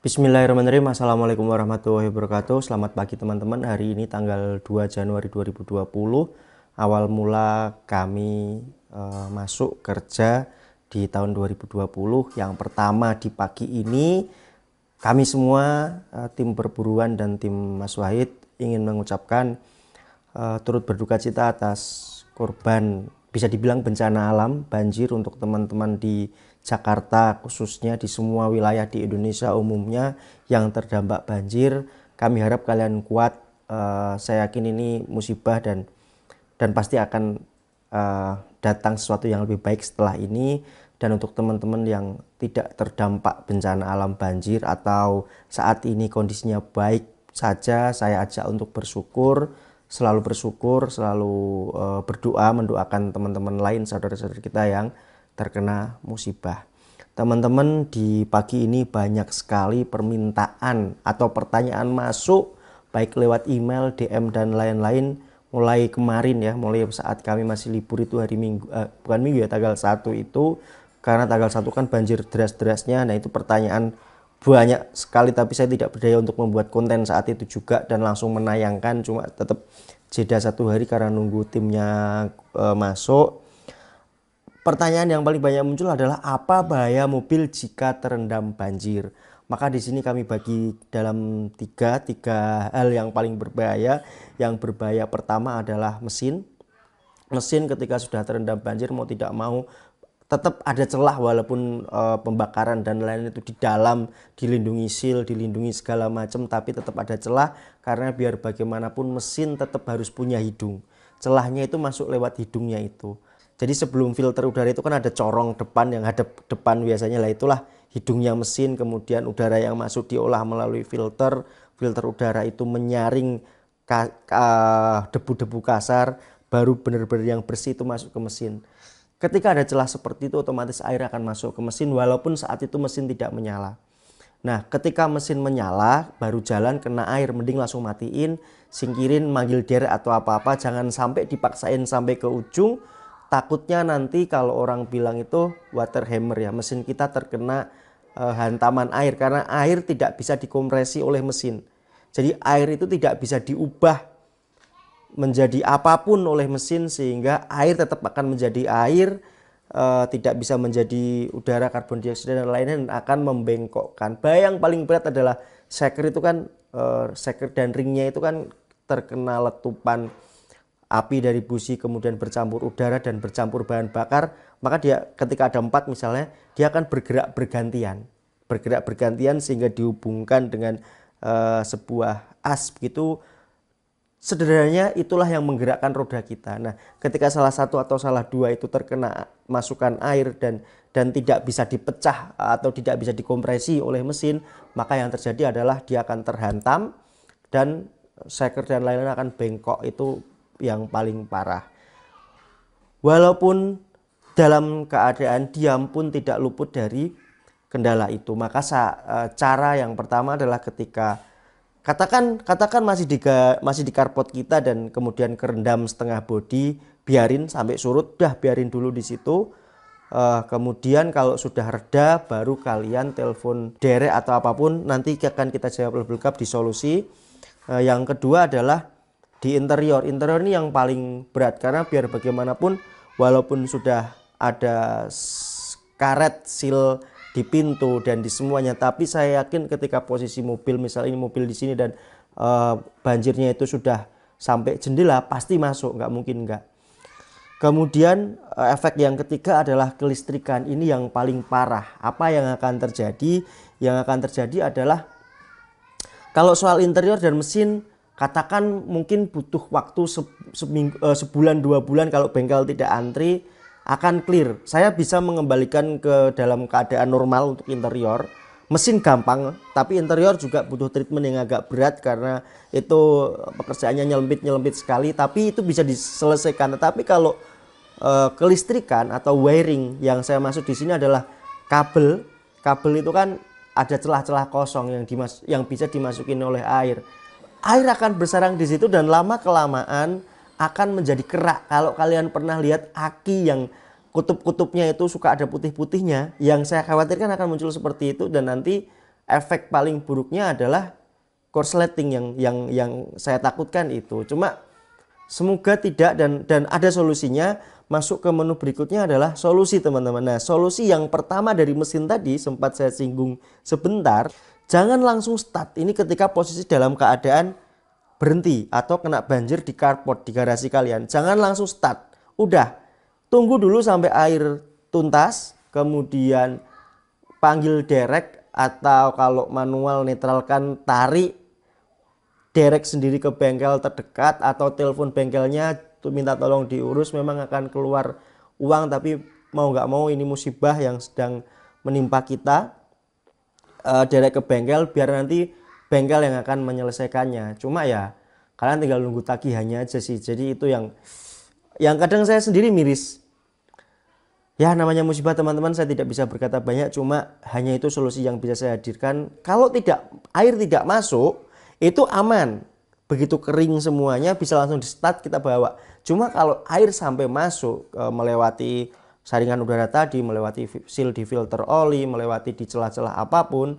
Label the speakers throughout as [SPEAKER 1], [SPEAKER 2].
[SPEAKER 1] Bismillahirrahmanirrahim. Assalamualaikum warahmatullahi wabarakatuh. Selamat pagi teman-teman. Hari ini tanggal 2 Januari 2020. Awal mula kami e, masuk kerja di tahun 2020. Yang pertama di pagi ini kami semua e, tim perburuan dan tim Mas Wahid ingin mengucapkan e, turut berduka cita atas korban bisa dibilang bencana alam banjir untuk teman-teman di Jakarta khususnya di semua wilayah di Indonesia umumnya yang terdampak banjir. Kami harap kalian kuat. Uh, saya yakin ini musibah dan dan pasti akan uh, datang sesuatu yang lebih baik setelah ini. Dan untuk teman-teman yang tidak terdampak bencana alam banjir atau saat ini kondisinya baik saja, saya ajak untuk bersyukur, selalu bersyukur, selalu uh, berdoa, mendoakan teman-teman lain, saudara-saudara kita yang terkena musibah. Teman-teman, di pagi ini banyak sekali permintaan atau pertanyaan masuk baik lewat email, DM dan lain-lain mulai kemarin ya, mulai saat kami masih libur itu hari Minggu eh, bukan Minggu ya tanggal 1 itu karena tanggal 1 kan banjir deras-derasnya. Nah, itu pertanyaan banyak sekali tapi saya tidak berdaya untuk membuat konten saat itu juga dan langsung menayangkan cuma tetap jeda satu hari karena nunggu timnya e, masuk pertanyaan yang paling banyak muncul adalah apa bahaya mobil jika terendam banjir. Maka di sini kami bagi dalam tiga, tiga hal yang paling berbahaya. Yang berbahaya pertama adalah mesin. Mesin ketika sudah terendam banjir mau tidak mau tetap ada celah walaupun e, pembakaran dan lain itu di dalam dilindungi sil, dilindungi segala macam tapi tetap ada celah karena biar bagaimanapun mesin tetap harus punya hidung celahnya itu masuk lewat hidungnya itu jadi sebelum filter udara itu kan ada corong depan yang ada depan biasanya lah itulah hidungnya mesin kemudian udara yang masuk diolah melalui filter filter udara itu menyaring debu-debu kasar baru benar-benar yang bersih itu masuk ke mesin. Ketika ada celah seperti itu otomatis air akan masuk ke mesin walaupun saat itu mesin tidak menyala. Nah, ketika mesin menyala, baru jalan kena air, mending langsung matiin, singkirin, manggil derek atau apa-apa, jangan sampai dipaksain sampai ke ujung, takutnya nanti kalau orang bilang itu water hammer ya mesin kita terkena e, hantaman air karena air tidak bisa dikompresi oleh mesin jadi air itu tidak bisa diubah menjadi apapun oleh mesin sehingga air tetap akan menjadi air e, tidak bisa menjadi udara karbon dioksida dan lainnya dan akan membengkokkan bayang paling berat adalah seker itu kan e, seker dan ringnya itu kan terkena letupan api dari busi kemudian bercampur udara dan bercampur bahan bakar, maka dia ketika ada empat misalnya, dia akan bergerak bergantian, bergerak bergantian sehingga dihubungkan dengan uh, sebuah as begitu. Sederhananya itulah yang menggerakkan roda kita. Nah, ketika salah satu atau salah dua itu terkena masukan air dan dan tidak bisa dipecah atau tidak bisa dikompresi oleh mesin, maka yang terjadi adalah dia akan terhantam dan seker dan lain-lain akan bengkok itu yang paling parah. Walaupun dalam keadaan diam pun tidak luput dari kendala itu. Maka e, cara yang pertama adalah ketika katakan katakan masih di masih di karpot kita dan kemudian kerendam setengah body, biarin sampai surut, dah biarin dulu di situ. Uh, kemudian kalau sudah reda baru kalian telepon derek atau apapun nanti akan kita jawab lebih lengkap di solusi. Uh, yang kedua adalah di interior. Interior ini yang paling berat karena biar bagaimanapun walaupun sudah ada karet seal di pintu dan di semuanya tapi saya yakin ketika posisi mobil misalnya ini mobil di sini dan e, banjirnya itu sudah sampai jendela pasti masuk nggak mungkin nggak kemudian eh, efek yang ketiga adalah kelistrikan ini yang paling parah apa yang akan terjadi yang akan terjadi adalah kalau soal interior dan mesin katakan mungkin butuh waktu se seminggu, uh, sebulan dua bulan kalau bengkel tidak antri akan clear. Saya bisa mengembalikan ke dalam keadaan normal untuk interior. Mesin gampang, tapi interior juga butuh treatment yang agak berat karena itu pekerjaannya nyelempit-nyelempit sekali, tapi itu bisa diselesaikan. Tetapi kalau uh, kelistrikan atau wiring yang saya masuk di sini adalah kabel. Kabel itu kan ada celah-celah kosong yang yang bisa dimasukin oleh air air akan bersarang di situ dan lama kelamaan akan menjadi kerak. Kalau kalian pernah lihat aki yang kutub-kutubnya itu suka ada putih-putihnya, yang saya khawatirkan akan muncul seperti itu dan nanti efek paling buruknya adalah korsleting yang yang yang saya takutkan itu. Cuma semoga tidak dan dan ada solusinya. Masuk ke menu berikutnya adalah solusi teman-teman. Nah, solusi yang pertama dari mesin tadi sempat saya singgung sebentar. Jangan langsung start ini ketika posisi dalam keadaan berhenti atau kena banjir di carport di garasi kalian. Jangan langsung start. Udah, tunggu dulu sampai air tuntas, kemudian panggil derek atau kalau manual netralkan tarik derek sendiri ke bengkel terdekat atau telepon bengkelnya tuh minta tolong diurus memang akan keluar uang tapi mau nggak mau ini musibah yang sedang menimpa kita uh, derek ke bengkel biar nanti bengkel yang akan menyelesaikannya cuma ya kalian tinggal nunggu tagihannya aja sih jadi itu yang yang kadang saya sendiri miris ya namanya musibah teman-teman saya tidak bisa berkata banyak cuma hanya itu solusi yang bisa saya hadirkan kalau tidak air tidak masuk itu aman begitu kering semuanya bisa langsung di start kita bawa cuma kalau air sampai masuk eh, melewati saringan udara tadi, melewati seal di filter oli, melewati di celah-celah apapun,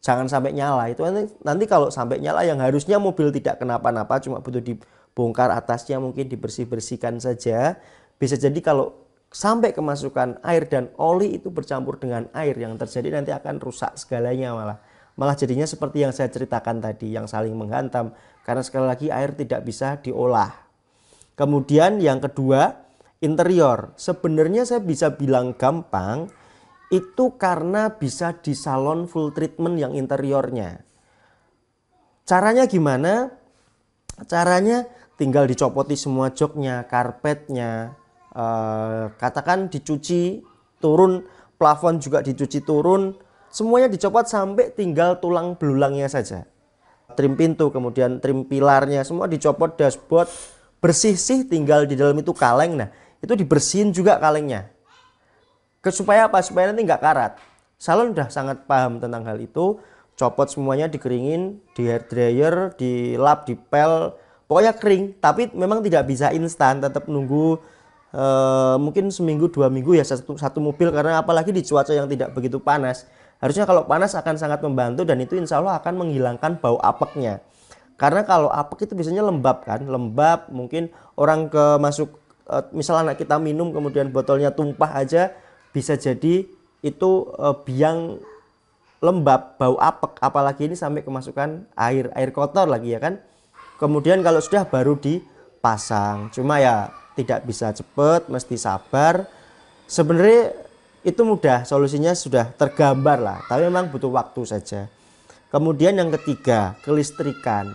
[SPEAKER 1] jangan sampai nyala. Itu nanti, nanti kalau sampai nyala yang harusnya mobil tidak kenapa-napa, cuma butuh dibongkar atasnya mungkin dibersih-bersihkan saja. Bisa jadi kalau sampai kemasukan air dan oli itu bercampur dengan air yang terjadi nanti akan rusak segalanya malah malah jadinya seperti yang saya ceritakan tadi yang saling menghantam karena sekali lagi air tidak bisa diolah kemudian yang kedua interior. Sebenarnya saya bisa bilang gampang itu karena bisa di salon full treatment yang interiornya. Caranya gimana? Caranya tinggal dicopoti semua joknya, karpetnya, eh, katakan dicuci turun, plafon juga dicuci turun, semuanya dicopot sampai tinggal tulang belulangnya saja. Trim pintu, kemudian trim pilarnya, semua dicopot dashboard, bersih sih tinggal di dalam itu kaleng. Nah, itu dibersihin juga kalengnya supaya apa supaya nanti nggak karat salon udah sangat paham tentang hal itu copot semuanya dikeringin di hair dryer dilap pel, pokoknya kering tapi memang tidak bisa instan tetap nunggu Uh, mungkin seminggu dua minggu ya satu, satu mobil karena apalagi di cuaca yang tidak begitu panas harusnya kalau panas akan sangat membantu dan itu insya Allah akan menghilangkan bau apeknya karena kalau apek itu biasanya lembab kan lembab mungkin orang ke masuk Eh, misalnya kita minum kemudian botolnya tumpah aja bisa jadi itu eh, biang lembab bau apek apalagi ini sampai kemasukan air air kotor lagi ya kan kemudian kalau sudah baru dipasang cuma ya tidak bisa cepet mesti sabar sebenarnya itu mudah solusinya sudah tergambar lah tapi memang butuh waktu saja kemudian yang ketiga kelistrikan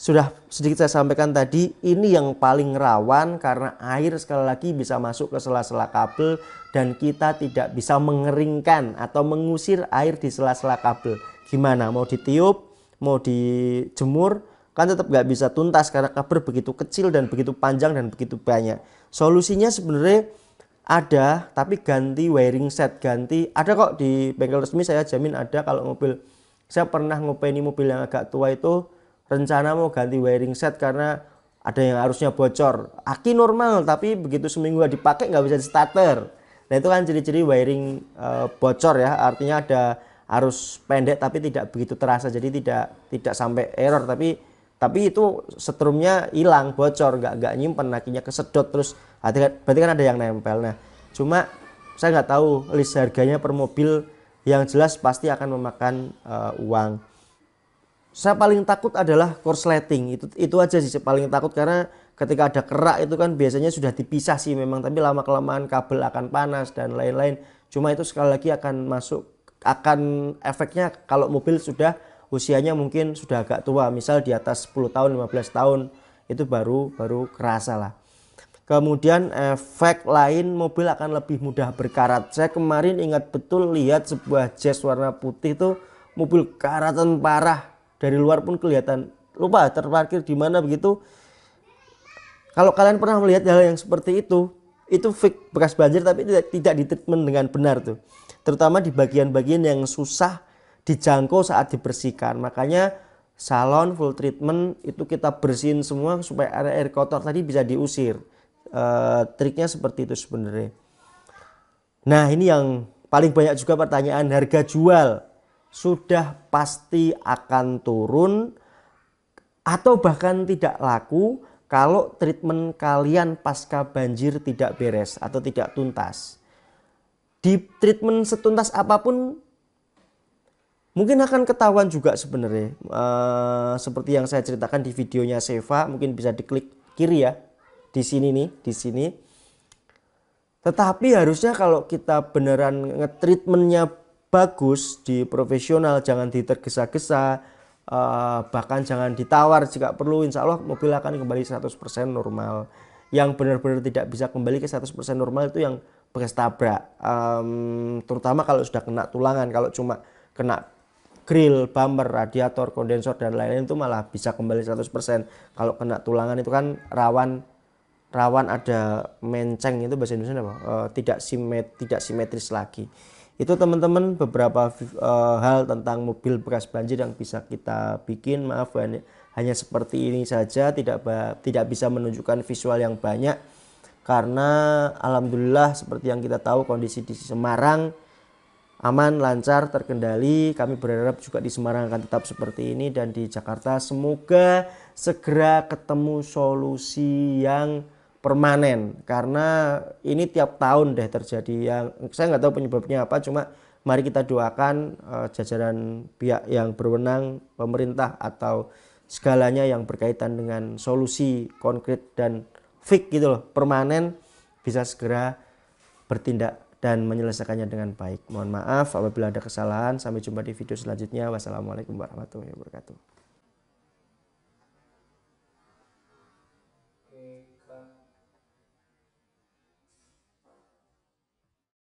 [SPEAKER 1] sudah sedikit saya sampaikan tadi, ini yang paling rawan karena air sekali lagi bisa masuk ke sela-sela kabel dan kita tidak bisa mengeringkan atau mengusir air di sela-sela kabel. Gimana? Mau ditiup, mau dijemur, kan tetap nggak bisa tuntas karena kabel begitu kecil dan begitu panjang dan begitu banyak. Solusinya sebenarnya ada, tapi ganti wiring set, ganti ada kok di bengkel resmi saya jamin ada kalau mobil saya pernah ngopeni mobil yang agak tua itu rencana mau ganti wiring set karena ada yang harusnya bocor aki normal tapi begitu seminggu dipakai nggak bisa di starter nah itu kan ciri-ciri wiring e, eh, bocor ya artinya ada arus pendek tapi tidak begitu terasa jadi tidak tidak sampai error tapi tapi itu setrumnya hilang bocor nggak nggak nyimpen akinya kesedot terus berarti kan, kan ada yang nempel nah cuma saya nggak tahu list harganya per mobil yang jelas pasti akan memakan uh, uang saya paling takut adalah korsleting itu itu aja sih paling takut karena ketika ada kerak itu kan biasanya sudah dipisah sih memang tapi lama kelamaan kabel akan panas dan lain-lain cuma itu sekali lagi akan masuk akan efeknya kalau mobil sudah usianya mungkin sudah agak tua misal di atas 10 tahun 15 tahun itu baru baru kerasa lah kemudian efek lain mobil akan lebih mudah berkarat saya kemarin ingat betul lihat sebuah jazz warna putih tuh mobil karatan parah dari luar pun kelihatan lupa terparkir di mana begitu kalau kalian pernah melihat hal yang seperti itu itu fake bekas banjir tapi tidak tidak ditreatment dengan benar tuh terutama di bagian-bagian yang susah dijangkau saat dibersihkan makanya salon full treatment itu kita bersihin semua supaya air air kotor tadi bisa diusir e, triknya seperti itu sebenarnya nah ini yang paling banyak juga pertanyaan harga jual sudah pasti akan turun atau bahkan tidak laku kalau treatment kalian pasca banjir tidak beres atau tidak tuntas. Di treatment setuntas apapun mungkin akan ketahuan juga sebenarnya E, seperti yang saya ceritakan di videonya Seva mungkin bisa diklik kiri ya di sini nih di sini tetapi harusnya kalau kita beneran ngetreatmentnya bagus di profesional jangan ditergesa-gesa uh, bahkan jangan ditawar jika perlu insya Allah mobil akan kembali 100% normal yang benar-benar tidak bisa kembali ke 100% normal itu yang bekas tabrak terutama kalau sudah kena tulangan kalau cuma kena grill, bumper, radiator, kondensor dan lain-lain itu malah bisa kembali 100% kalau kena tulangan itu kan rawan rawan ada menceng itu bahasa Indonesia apa? Eh, tidak simet tidak simetris lagi itu teman-teman beberapa uh, hal tentang mobil bekas banjir yang bisa kita bikin. Maaf hanya, hanya seperti ini saja, tidak tidak bisa menunjukkan visual yang banyak karena alhamdulillah seperti yang kita tahu kondisi di Semarang aman, lancar, terkendali. Kami berharap juga di Semarang akan tetap seperti ini dan di Jakarta semoga segera ketemu solusi yang permanen karena ini tiap tahun deh terjadi yang saya nggak tahu penyebabnya apa cuma mari kita doakan uh, jajaran pihak yang berwenang pemerintah atau segalanya yang berkaitan dengan solusi konkret dan fix gitu loh permanen bisa segera bertindak dan menyelesaikannya dengan baik. Mohon maaf apabila ada kesalahan. Sampai jumpa di video selanjutnya. Wassalamualaikum warahmatullahi wabarakatuh.